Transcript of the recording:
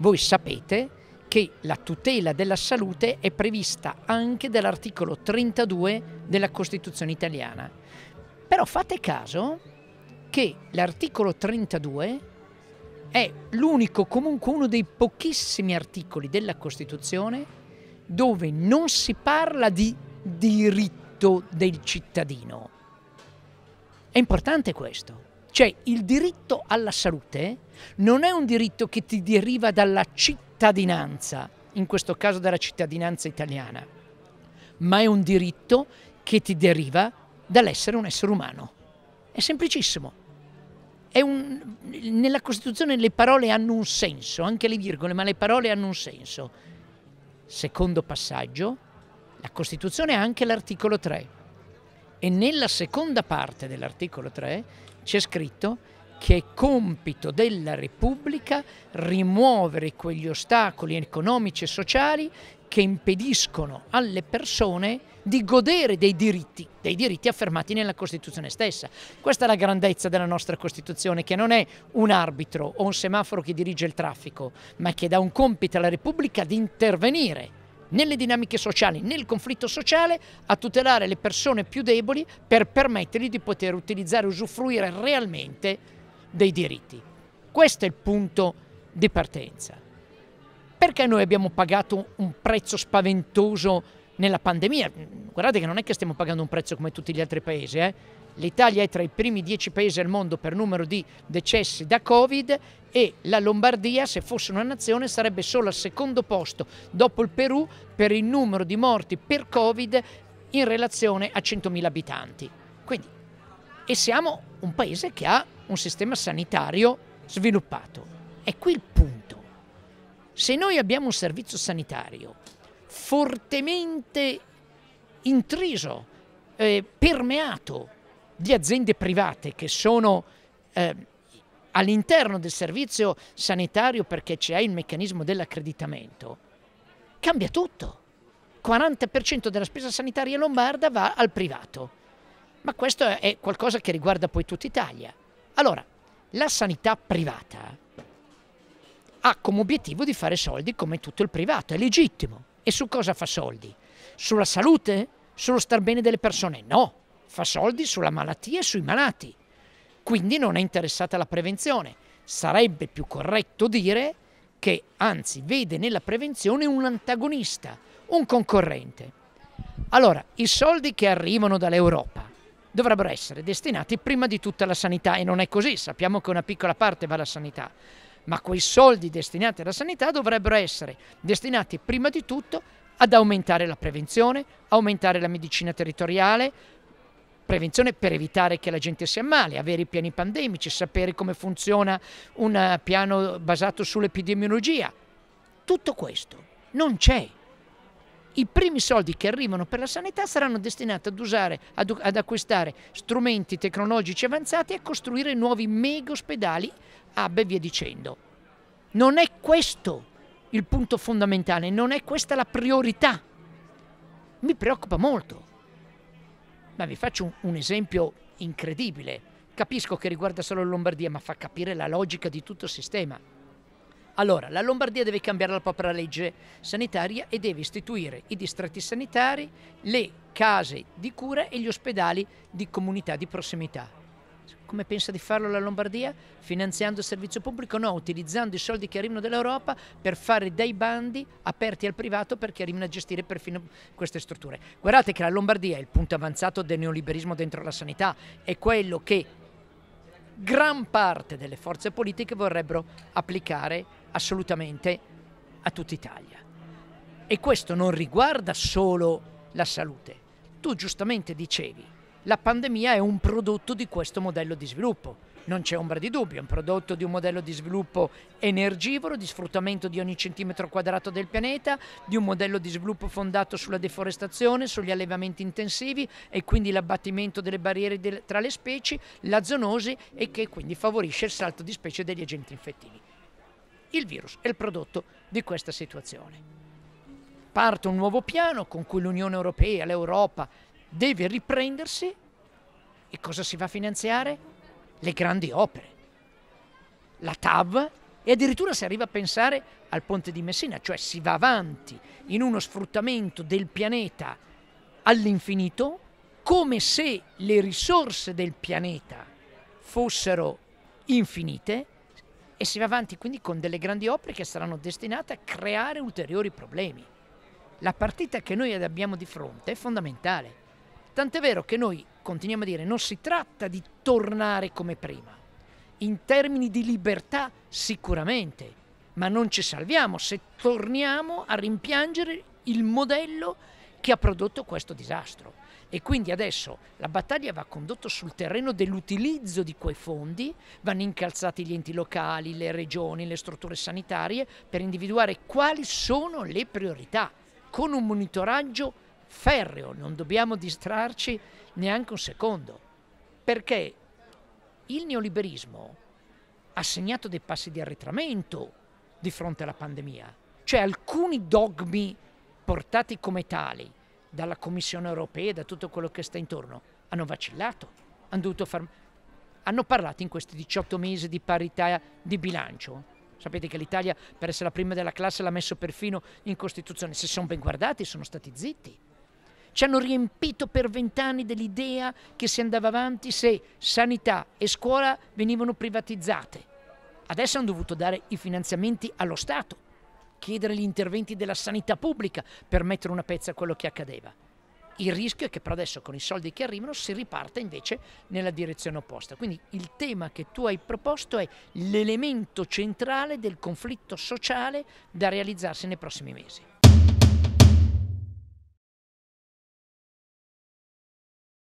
Voi sapete che la tutela della salute è prevista anche dall'articolo 32 della Costituzione italiana. Però fate caso che l'articolo 32 è l'unico, comunque uno dei pochissimi articoli della Costituzione dove non si parla di diritto del cittadino. È importante questo. Cioè il diritto alla salute non è un diritto che ti deriva dalla cittadinanza, in questo caso dalla cittadinanza italiana, ma è un diritto che ti deriva dall'essere un essere umano. È semplicissimo. È un, nella Costituzione le parole hanno un senso, anche le virgole, ma le parole hanno un senso. Secondo passaggio, la Costituzione ha anche l'articolo 3 e nella seconda parte dell'articolo 3 c'è scritto che è compito della Repubblica rimuovere quegli ostacoli economici e sociali che impediscono alle persone di godere dei diritti, dei diritti affermati nella Costituzione stessa. Questa è la grandezza della nostra Costituzione, che non è un arbitro o un semaforo che dirige il traffico, ma che dà un compito alla Repubblica di intervenire nelle dinamiche sociali, nel conflitto sociale, a tutelare le persone più deboli per permettergli di poter utilizzare e usufruire realmente dei diritti. Questo è il punto di partenza. Perché noi abbiamo pagato un prezzo spaventoso nella pandemia. Guardate che non è che stiamo pagando un prezzo come tutti gli altri paesi. Eh? L'Italia è tra i primi dieci paesi al mondo per numero di decessi da Covid e la Lombardia, se fosse una nazione, sarebbe solo al secondo posto dopo il Perù per il numero di morti per Covid in relazione a 100.000 abitanti. Quindi, e siamo un paese che ha un sistema sanitario sviluppato. È qui il punto. Se noi abbiamo un servizio sanitario fortemente intriso, eh, permeato di aziende private che sono eh, all'interno del servizio sanitario perché c'è il meccanismo dell'accreditamento, cambia tutto. 40% della spesa sanitaria lombarda va al privato. Ma questo è qualcosa che riguarda poi tutta Italia. Allora, la sanità privata ha come obiettivo di fare soldi come tutto il privato, è legittimo. E su cosa fa soldi? Sulla salute? Sullo star bene delle persone? No, fa soldi sulla malattia e sui malati. Quindi non è interessata alla prevenzione. Sarebbe più corretto dire che anzi vede nella prevenzione un antagonista, un concorrente. Allora, i soldi che arrivano dall'Europa dovrebbero essere destinati prima di tutto alla sanità e non è così, sappiamo che una piccola parte va alla sanità, ma quei soldi destinati alla sanità dovrebbero essere destinati prima di tutto ad aumentare la prevenzione, aumentare la medicina territoriale, prevenzione per evitare che la gente si male, avere i piani pandemici, sapere come funziona un piano basato sull'epidemiologia. Tutto questo non c'è i primi soldi che arrivano per la sanità saranno destinati ad usare, ad, ad acquistare strumenti tecnologici avanzati e a costruire nuovi mega ospedali, a e via dicendo. Non è questo il punto fondamentale, non è questa la priorità. Mi preoccupa molto. Ma vi faccio un, un esempio incredibile. Capisco che riguarda solo Lombardia, ma fa capire la logica di tutto il sistema. Allora, la Lombardia deve cambiare la propria legge sanitaria e deve istituire i distretti sanitari, le case di cura e gli ospedali di comunità di prossimità. Come pensa di farlo la Lombardia? Finanziando il servizio pubblico? No, utilizzando i soldi che arrivano dall'Europa per fare dei bandi aperti al privato perché arrivano a gestire perfino queste strutture. Guardate che la Lombardia è il punto avanzato del neoliberismo dentro la sanità, è quello che gran parte delle forze politiche vorrebbero applicare assolutamente a tutta Italia. E questo non riguarda solo la salute. Tu giustamente dicevi, la pandemia è un prodotto di questo modello di sviluppo non c'è ombra di dubbio, è un prodotto di un modello di sviluppo energivoro, di sfruttamento di ogni centimetro quadrato del pianeta, di un modello di sviluppo fondato sulla deforestazione, sugli allevamenti intensivi e quindi l'abbattimento delle barriere de tra le specie, la zoonosi e che quindi favorisce il salto di specie degli agenti infettivi. Il virus è il prodotto di questa situazione. Parte un nuovo piano con cui l'Unione Europea, l'Europa, deve riprendersi e cosa si va a finanziare? le grandi opere, la TAV e addirittura si arriva a pensare al ponte di Messina, cioè si va avanti in uno sfruttamento del pianeta all'infinito come se le risorse del pianeta fossero infinite e si va avanti quindi con delle grandi opere che saranno destinate a creare ulteriori problemi. La partita che noi abbiamo di fronte è fondamentale, tant'è vero che noi continuiamo a dire, non si tratta di tornare come prima. In termini di libertà sicuramente, ma non ci salviamo se torniamo a rimpiangere il modello che ha prodotto questo disastro. E quindi adesso la battaglia va condotta sul terreno dell'utilizzo di quei fondi, vanno incalzati gli enti locali, le regioni, le strutture sanitarie per individuare quali sono le priorità, con un monitoraggio ferreo, non dobbiamo distrarci neanche un secondo, perché il neoliberismo ha segnato dei passi di arretramento di fronte alla pandemia, cioè alcuni dogmi portati come tali dalla Commissione europea, e da tutto quello che sta intorno, hanno vacillato, hanno dovuto far... hanno parlato in questi 18 mesi di parità di bilancio. Sapete che l'Italia, per essere la prima della classe, l'ha messo perfino in Costituzione. Se sono ben guardati, sono stati zitti. Ci hanno riempito per vent'anni dell'idea che si andava avanti se sanità e scuola venivano privatizzate. Adesso hanno dovuto dare i finanziamenti allo Stato, chiedere gli interventi della sanità pubblica per mettere una pezza a quello che accadeva. Il rischio è che però adesso con i soldi che arrivano si riparta invece nella direzione opposta. Quindi il tema che tu hai proposto è l'elemento centrale del conflitto sociale da realizzarsi nei prossimi mesi.